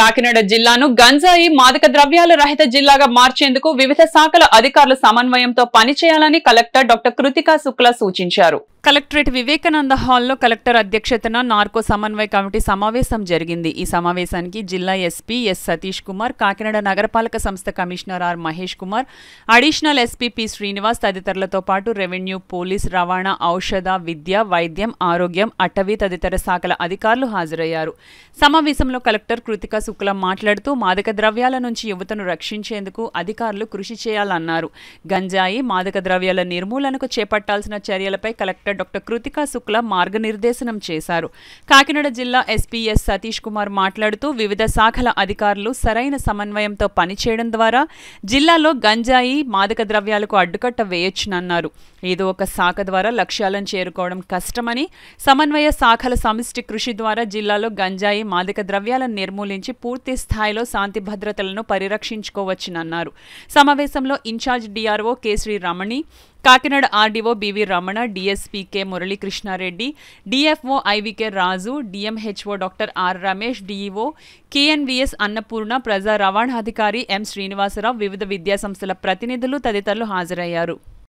కాకినాడ జిల్లాను గంజాయి మాదక ద్రవ్యాల రహిత జిల్లాగా మార్చేందుకు వివిధ శాఖల అధికారుల సమన్వయంతో పనిచేయాలని కలెక్టర్ డాక్టర్ కృతికా శుక్లా సూచించారు కలెక్టరేట్ వివేకానంద హాల్లో కలెక్టర్ అధ్యక్షతన నార్కో సమన్వయ కమిటీ సమావేశం జరిగింది ఈ సమావేశానికి జిల్లా ఎస్పీ ఎస్ సతీష్ కుమార్ కాకినాడ నగరపాలక సంస్థ commissioner R Mahesh Kumar additional SP P Srinivas తదితరులతో పాటు రెవెన్యూ పోలీస్ రవాణా ఔషధ విద్య వైద్యం ఆరోగ్యం అటవీ తదితర శాఖల అధికారులు హాజరయ్యారు సమావేశంలో కలెక్టర్ కృతిక శుక్ల మాట్లాడుతూ మాదక ద్రవ్యాల నుంచి యువతను రక్షించేందుకు అధికారులు కృషి చేయాలన్నారు గంజాయి మాదక ద్రవ్యాల నిర్మూలనకు చేపట్టాల్సిన చర్యలపై కలెక్టర్ డాక్టర్ కృతికా శుక్ల మార్గనిర్దేశనం చేశారు కాకినాడ జిల్లా ఎస్పీఎస్ సతీష్ కుమార్ మాట్లాడుతూ వివిధ శాఖల అధికారులు సరైన సమన్వయంతో పనిచేయడం ద్వారా జిల్లాలో గంజాయి మాదక ద్రవ్యాలకు అడ్డుకట్ట వేయొచ్చునన్నారు ఏదో ఒక శాఖ ద్వారా లక్ష్యాలను చేరుకోవడం కష్టమని సమన్వయ శాఖల సమిష్టి కృషి ద్వారా జిల్లాలో గంజాయి మాదక ద్రవ్యాలను నిర్మూలించి పూర్తి స్థాయిలో శాంతి భద్రతలను పరిరక్షించుకోవచ్చునన్నారు సమావేశంలో incharge DRO K Sri Ramani Kakinada RDO BV Ramana DSP K Muralikrishna Reddy DFO IVK Raju DMHO doctor R Ramesh DEO KNVS Annapurna ప్రజా రవాణాధికారి ఎం శ్రీనివాసరావు వివిధ విద్యాసంస్థల ప్రతినిధులు తదితరులు హాజరయ్యారు